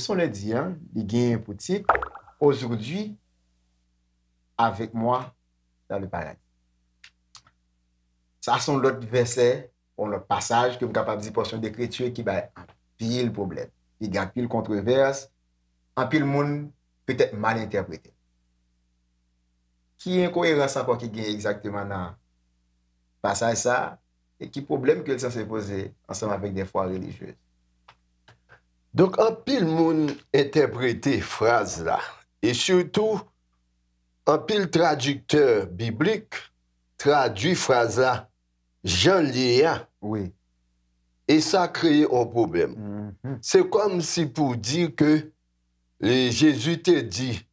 son lè di an, li gen yon poutik, ouzoudwi avèk mwa la lè parèk. Sa son lòt vèsè ou lòt passage ke mkapap di pòsyon de kretyè ki bè an pil problem. Ki gè an pil kontreverse, an pil moun pètèt mal interprété. Ki yon kouyè rè sa pa ki gen yon exactement nan passage sa, ki problem ke lè sa se pose ansèm avèk den fwa religyèz. Donc, un pile moun interprété phrase-là. Et surtout, un pile traducteur biblique traduit phrase là Jean là Oui. Et ça crée un problème. Mm-hmm. C'est comme C'est si pour dire que Jésus te dit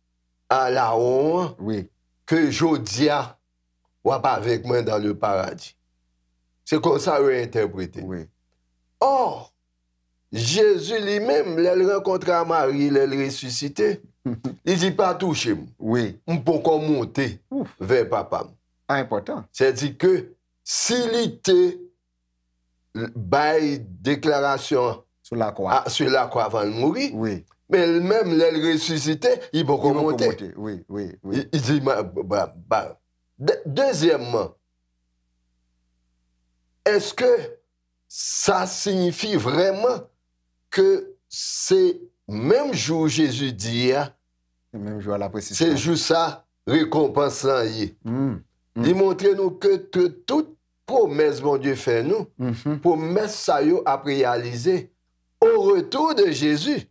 à la honte oui. que jodia pas avec moi dans le paradis. C'est comme ça qu'on interprété Oui. Or, Jésus lui-même, rencontré à Marie, il ressuscité. il dit pas toucher. Oui. On peut monter vers papa. Ah, important. C'est-à-dire que s'il était bail déclaration sur la croix, ah, sur la croix avant de mourir, oui. mais même l'a ressuscité, il peut monter. Oui, oui, oui. Il, dit, bah, bah. deuxièmement, est-ce que ça signifie vraiment que c'est même jour Jésus dit, hein, même jour à la c'est ça, récompense mm. Il montre nous que toute promesse, mon Dieu, fait nous, hmm. promesse, ça y a au retour de Jésus,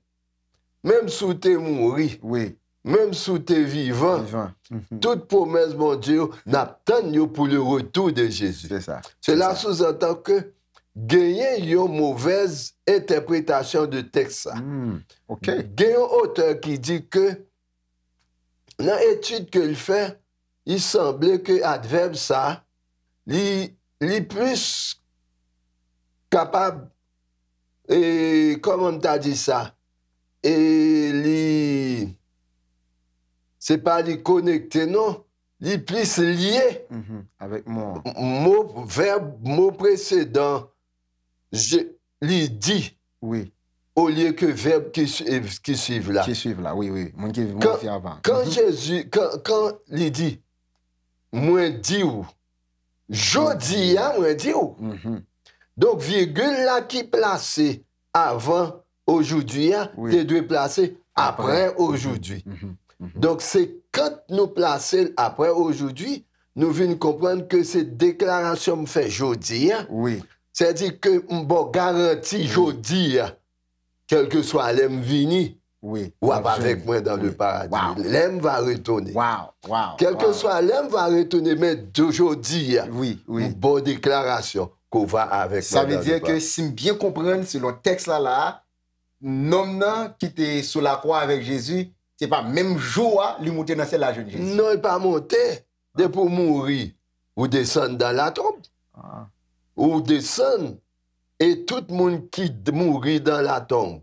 même sous tes mourir, oui. même sous tes vivants, vivant. Hmm. toute promesse, mon Dieu, n'attend pour le retour de Jésus. C'est ça. Cela sous-entend que genyen yon mouvez entepretasyon de teks sa. Hmm, genyen ote ki di ke nan etude ke l fè, yi semblè ke adverbe sa, li plus kapab e komon ta di sa, e li se pa li konekte, non, li plus liye mhm, mou verb mou precedant je lui dis. Oui. Au lieu que verbe qui, euh, qui suivent là. Qui suivent là, oui, oui. quand, avant. quand mhm. Jésus, quand, quand il dit, moi dis où? Je dis, dis où? Donc, virgule là qui placé avant aujourd'hui, doit tu dois placer après, mhm. aujourd'hui. Mhm. Donc, c'est quand nous placer après aujourd'hui, nous venons comprendre que cette déclaration me fait aujourd'hui. Hein. Oui. Se di ke mbo garanti mm. jodi ya, kelke swa lem vini, wap avèk mwen dan lè paradis. Lem va retouni. Kelke swa lem va retouni, men jodi ya, mbo deklarasyon, kou va avèk mwen dan lè paradis. Sa vi diè ke si mbyen kompren, se lon tekst la la, nom nan ki te sou la kwa avèk Jezou, se pa mem jowa li mwote nan se la joun Jezou. Non e pa mwote, ah. de pou mwori, ou desen dan la tombe. Ah. ou descend et tout le monde qui mourit dans la tombe,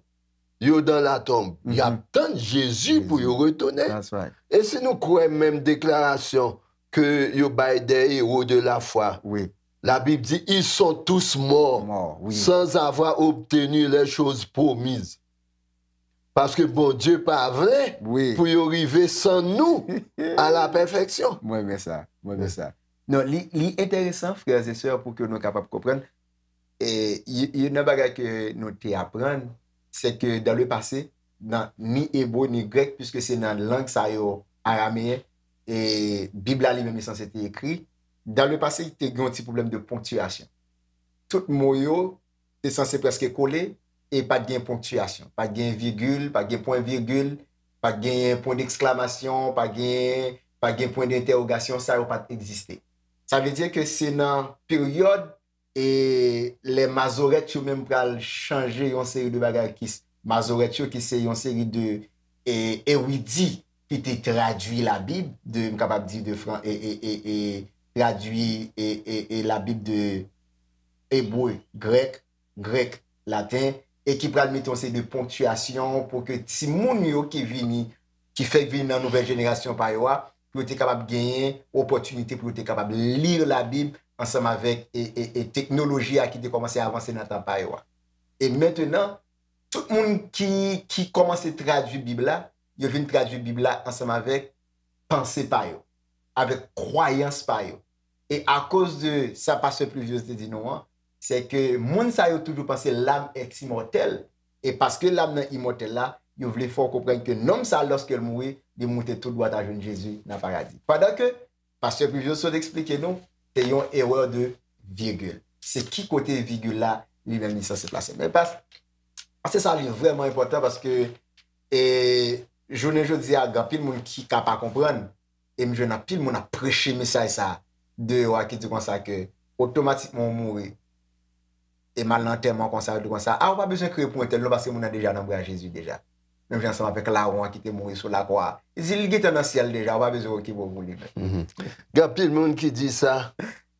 yo dans la tombe, il y a mhm. tant de Jésus pour y retourner. Et si nous croyons même déclaration que yo des héros de la foi, oui. la Bible dit ils sont tous morts, sans avoir obtenu les choses promises. Parce que bon Dieu pas vrai pour y arriver sans nous à la perfection. Moi, mais ça, moi, mais ça. Non, li enteresan, frèzè sè, pou kè nou kapap kopren, yon nan bagay kè nou te apran, se kè dan lè pase, nan ni ebo, ni grek, pwiske se nan lang sa yo arame, e bibla li menmè san se te ekri, dan lè pase, te gronti poublem de ponctuasyon. Tout mou yo, te san se preske kole, e pat gen ponctuasyon. Pat gen virgul, pat gen pon virgul, pat gen pon d'eksklamasyon, pat gen pon d'interogasyon, sa yo pat egziste. Sa ve diye ke se nan peryode e le mazoret yo menm pral chanje yon seri de bagay kis. Mazoret yo kis se yon seri de e widi ki te tradwi la bib de mkabab di de fran e, e, e, e tradwi e la bib de eboi grek, grek, laten. E ki pral meton se de ponktyasyon pou ke ti moun yo ki vini, ki fek vini nan nouvel jenerasyon pa ywa. pou yo te kapab genyen opotunite pou yo te kapab lir la bib ansam avek e, e, e teknoloji a ki te komanse avanse natan paye wa. E mentenan, tout moun ki komanse tradu bib la, yo vin tradu bib la ansam avek panse paye wa, avek kwayans paye wa. E a kos de sa paswe pluviosite di nou an, se ke moun sa yo toujou panse lam ek si motel, e paske lam nan imotel la, yo vle fokoprenke nan sa loske mouye, li moute tout do atajon jesu nan paradis. Padakè, ah, pas yon pivyo sou de eksplike nou, te yon eror de virgul. Se ki kote virgul la, li men misan se plase. Men pas, pas se sa li vreman impotant, paske, e, jounen joun zi aga, pil moun ki kapan kompran, e mwen jounan pil moun apreche mesay sa, de eror ki tou konsa ke, otomatik moun mouwe, e malantèman konsa, tou konsa, a, wap pas besen kriye pou mwen tel nou, paske moun an deja nan mwen jesu deja. nou jansama pek la ou an ki te mouni sou la kwa. Zil git an an syel deja, wabez ou ki mouni. Gapil moun ki di sa,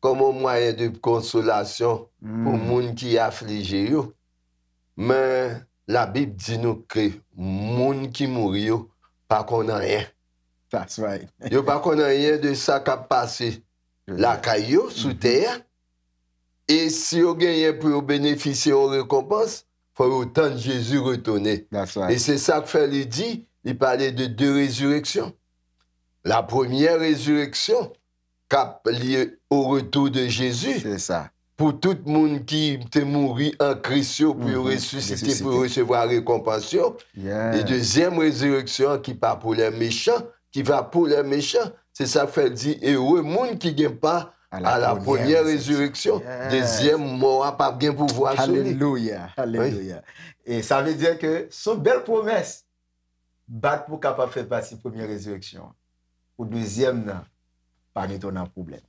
koman mwa yon de konsolasyon pou moun ki aflige yo, men la bib di nou kre, moun ki moun yo pa konan yon. That's right. Yo pa konan yon de sa kap pase lakay yo sou mhm. teya, e si yo genyen pou yo benefise yo rekompons, pou ou tan Jezu retoune. Et c'est ça qu'il a dit, il parlait de deux résurrections. La première résurrection, au retour de Jezu, pou tout le monde qui est mouru en chrétien pou y mm-hmm. ressusciter, pou recevoir récompension. Et deuxième résurrection, qui part pour le méchant, qui va pour le méchant. C'est ça qu'il a dit. Et ou le monde qui n'est pas A la premyer rezureksyon. Dezyem mwa pa gen pou vwa sou. Halleluja. E sa ve djen ke sou bel promes bat pou kap ap fe pat si premyer rezureksyon. Ou dezyem nan, pa ni ton nan poublem.